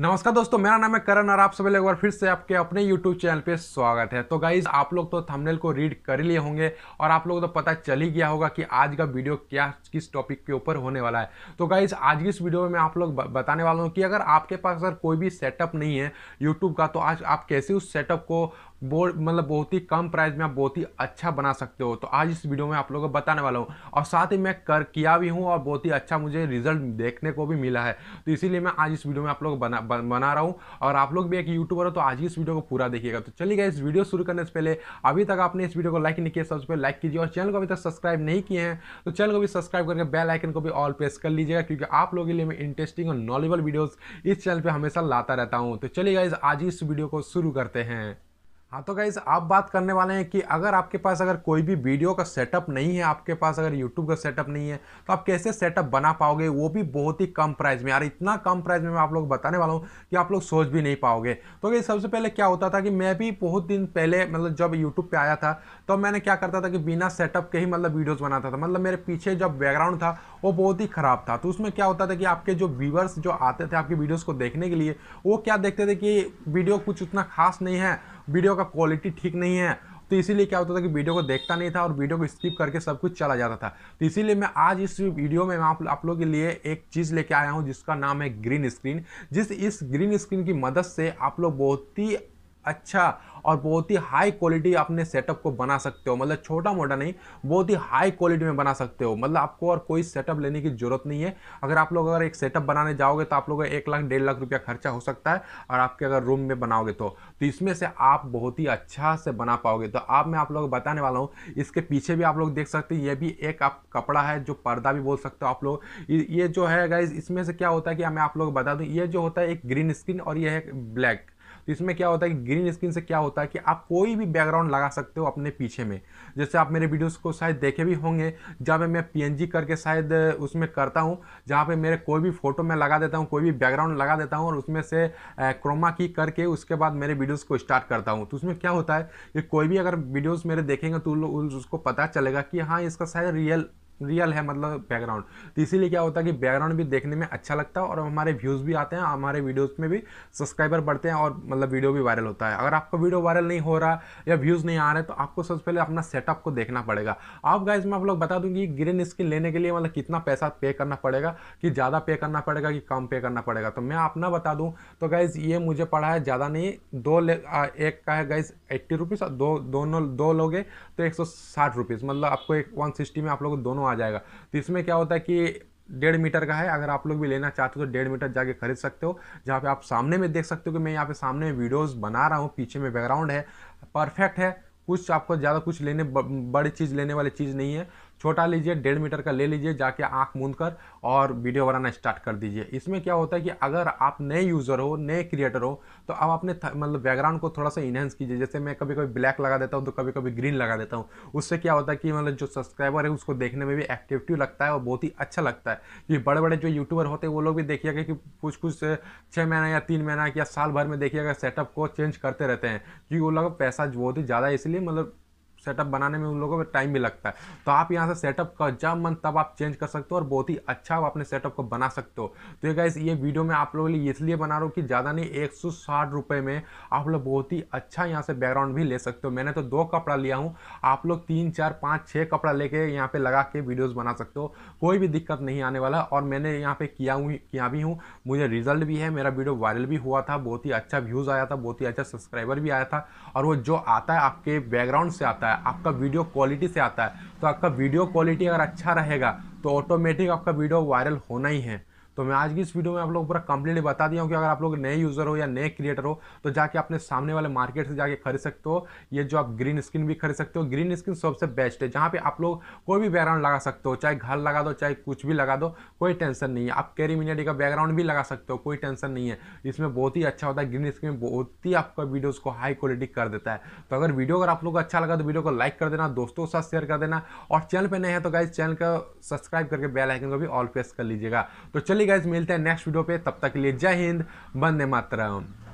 नमस्कार दोस्तों मेरा नाम है करण और आप सभी लोग एक बार फिर से आपके अपने YouTube चैनल पे स्वागत है तो गाइज आप लोग तो थंबनेल को रीड कर लिए होंगे और आप लोग तो पता चल ही गया होगा कि आज का वीडियो क्या किस टॉपिक के ऊपर होने वाला है तो गाइज आज की इस वीडियो में मैं आप लोग बताने वाला हूँ कि अगर आपके पास अगर कोई भी सेटअप नहीं है यूट्यूब का तो आज आप कैसे उस सेटअप को बो मतलब बहुत ही कम प्राइस में आप बहुत ही अच्छा बना सकते हो तो आज इस वीडियो में आप लोगों को बताने वाला हूँ और साथ ही मैं कर किया भी हूँ और बहुत ही अच्छा मुझे रिजल्ट देखने को भी मिला है तो इसीलिए मैं आज इस वीडियो में आप लोग बना बना रहा हूँ और आप लोग भी एक यूट्यूबर हो तो आज ही इस वीडियो को पूरा देखिएगा तो चलिएगा इस वीडियो शुरू करने से पहले अभी तक आपने इस वीडियो को लाइक नहीं किया सबसे पहले लाइक कीजिए और चैनल को अभी तक सब्सक्राइब नहीं किए हैं तो चैनल को भी सब्सक्राइब करके बेल आइकन को भी ऑल प्रेस कर लीजिएगा क्योंकि आप लोगों के लिए मैं इंटरेस्टिंग और नॉलेबल वीडियोज़ इस चैनल पर हमेशा लाता रहता हूँ तो चलिएगा इस आज इस वीडियो को शुरू करते हैं हाँ तो गाइज आप बात करने वाले हैं कि अगर आपके पास अगर कोई भी वीडियो का सेटअप नहीं है आपके पास अगर यूट्यूब का सेटअप नहीं है तो आप कैसे सेटअप बना पाओगे वो भी बहुत ही कम प्राइस में यार इतना कम प्राइस में मैं आप लोग बताने वाला हूँ कि आप लोग सोच भी नहीं पाओगे तो गई सबसे पहले क्या होता था कि मैं भी बहुत दिन पहले मतलब जब यूट्यूब पर आया था तो मैंने क्या करता था कि बिना सेटअप के ही मतलब वीडियोज़ बनाता था मतलब मेरे पीछे जब बैकग्राउंड था वो बहुत ही ख़राब था तो उसमें क्या होता था कि आपके जो व्यूवर्स जो आते थे आपकी वीडियोज़ को देखने के लिए वो क्या देखते थे कि वीडियो कुछ उतना खास नहीं है वीडियो का क्वालिटी ठीक नहीं है तो इसीलिए क्या होता था कि वीडियो को देखता नहीं था और वीडियो को स्किप करके सब कुछ चला जाता था तो इसीलिए मैं आज इस वीडियो में आप, आप लोगों के लिए एक चीज़ लेके आया हूँ जिसका नाम है ग्रीन स्क्रीन जिस इस ग्रीन स्क्रीन की मदद से आप लोग बहुत ही अच्छा और बहुत ही हाई क्वालिटी अपने सेटअप को बना सकते हो मतलब छोटा मोटा नहीं बहुत ही हाई क्वालिटी में बना सकते हो मतलब आपको और कोई सेटअप लेने की ज़रूरत नहीं है अगर आप लोग अगर एक सेटअप बनाने जाओगे तो आप लोग एक लाख डेढ़ लाख रुपया खर्चा हो सकता है और आपके अगर रूम में बनाओगे तो, तो इसमें से आप बहुत ही अच्छा से बना पाओगे तो आप मैं आप लोग बताने वाला हूँ इसके पीछे भी आप लोग देख सकते हैं ये भी एक आप कपड़ा है जो पर्दा भी बोल सकते हो आप लोग ये जो है गाइज इसमें से क्या होता है कि मैं आप लोग बता दूँ ये जो होता है एक ग्रीन स्क्रीन और ये है ब्लैक तो इसमें क्या होता है कि ग्रीन स्क्रीन से क्या होता है कि आप कोई भी बैकग्राउंड लगा सकते हो अपने पीछे में जैसे आप मेरे वीडियोस को शायद देखे भी होंगे जहाँ पे मैं पीएनजी करके शायद उसमें करता हूँ जहाँ पे मेरे कोई भी फोटो मैं लगा देता हूँ कोई भी बैकग्राउंड लगा देता हूँ और उसमें से क्रोमा की करके उसके बाद मेरे वीडियोज़ को स्टार्ट करता हूँ तो उसमें क्या होता है कि कोई भी अगर वीडियोज़ मेरे देखेंगे तो उसको पता चलेगा कि हाँ इसका शायद रियल रियल है मतलब बैकग्राउंड तो इसीलिए क्या होता है कि बैकग्राउंड भी देखने में अच्छा लगता है और हमारे व्यूज़ भी आते हैं हमारे वीडियोस में भी सब्सक्राइबर बढ़ते हैं और मतलब वीडियो भी वायरल होता है अगर आपका वीडियो वायरल नहीं हो रहा या व्यूज़ नहीं आ रहे तो आपको सबसे पहले अपना सेटअप को देखना पड़ेगा आप गाइज मैं आप लोग बता दूंगी ग्रीन स्क्रीन लेने के लिए मतलब कितना पैसा पे करना पड़ेगा कि ज़्यादा पे करना पड़ेगा कि कम पे करना पड़ेगा तो मैं अपना बता दूँ तो गाइज ये मुझे पड़ा है ज़्यादा नहीं दो ले एक का है गाइज एट्टी रुपीज़ और दो दोनों दो लोगे तो एक सौ साठ रुपीज़ मतलब आपको एक वन सिक्सटी में आप लोग दोनों आ जाएगा तो इसमें क्या होता है कि डेढ़ मीटर का है अगर आप लोग भी लेना चाहते हो तो डेढ़ मीटर जाके खरीद सकते हो जहाँ पे आप सामने में देख सकते हो कि मैं यहाँ पे सामने में वीडियोस बना रहा हूँ पीछे में बैकग्राउंड है परफेक्ट है कुछ आपको ज़्यादा कुछ लेने बड़ी चीज़ लेने वाली चीज़ नहीं है छोटा लीजिए डेढ़ मीटर का ले लीजिए जाके आँख मूंद कर और वीडियो बनाना स्टार्ट कर दीजिए इसमें क्या होता है कि अगर आप नए यूज़र हो नए क्रिएटर हो तो आप अपने मतलब बैकग्राउंड को थोड़ा सा इन्हेंस कीजिए जैसे मैं कभी कभी ब्लैक लगा देता हूँ तो कभी कभी ग्रीन लगा देता हूँ उससे क्या होता है कि मतलब जो सब्सक्राइबर है उसको देखने में भी एक्टिविटी लगता है और बहुत ही अच्छा लगता है ये बड़े बड़े जो यूट्यूबर होते हैं वो लोग भी देखिएगा कि कुछ कुछ छः महीना या तीन महीना या साल भर में देखिएगा सेटअप को चेंज करते रहते हैं क्योंकि वो लोग पैसा बहुत ही ज़्यादा इसलिए मतलब सेटअप बनाने में उन लोगों को टाइम भी लगता है तो आप यहाँ से सेटअप का जब मन तब आप चेंज कर सकते हो और बहुत ही अच्छा आप अपने सेटअप को बना सकते हो तो ये गाइस ये वीडियो मैं आप लोगों के लिए इसलिए बना रहा हूँ कि ज़्यादा नहीं एक सौ में आप लोग बहुत ही अच्छा यहाँ से बैकग्राउंड भी ले सकते हो मैंने तो दो कपड़ा लिया हूँ आप लोग तीन चार पाँच छः कपड़ा लेके यहाँ पर लगा के वीडियोज़ बना सकते हो कोई भी दिक्कत नहीं आने वाला और मैंने यहाँ पर किया हूँ किया भी हूँ मुझे रिजल्ट भी है मेरा वीडियो वायरल भी हुआ था बहुत ही अच्छा व्यूज़ आया था बहुत ही अच्छा सब्सक्राइबर भी आया था और वो जो आता है आपके बैकग्राउंड से आता है आता है आपका वीडियो क्वालिटी से आता है तो आपका वीडियो क्वालिटी अगर अच्छा रहेगा तो ऑटोमेटिक आपका वीडियो वायरल होना ही है तो मैं आज की इस वीडियो में आप लोग पूरा कंप्लीटली बता दिया हूँ कि अगर आप लोग नए यूज़र हो या नए क्रिएटर हो तो जाके अपने सामने वाले मार्केट से जाके खरीद सकते हो ये जो आप ग्रीन स्क्रीन भी खरीद सकते हो ग्रीन स्क्रीन सबसे बेस्ट है जहाँ पे आप लोग कोई भी बैकग्राउंड लगा सकते हो चाहे घर लगा दो चाहे कुछ भी लगा दो कोई टेंशन नहीं है आप कैरी मिनेडी का बैकग्राउंड भी लगा सकते हो कोई टेंशन नहीं है इसमें बहुत ही अच्छा होता है ग्रीन स्क्रीन बहुत ही आपका वीडियोज़ को हाई क्वालिटी कर देता है तो अगर वीडियो अगर आप लोग को अच्छा लगा तो वीडियो को लाइक कर देना दोस्तों के साथ शेयर कर देना और चैनल पर नए हैं तो गाइज चैनल का सब्सक्राइब करके बेलाइकन को भी ऑल प्रेस कर लीजिएगा तो चलिए गैस मिलते हैं नेक्स्ट वीडियो पे तब तक के लिए जय हिंद बंदे मातरम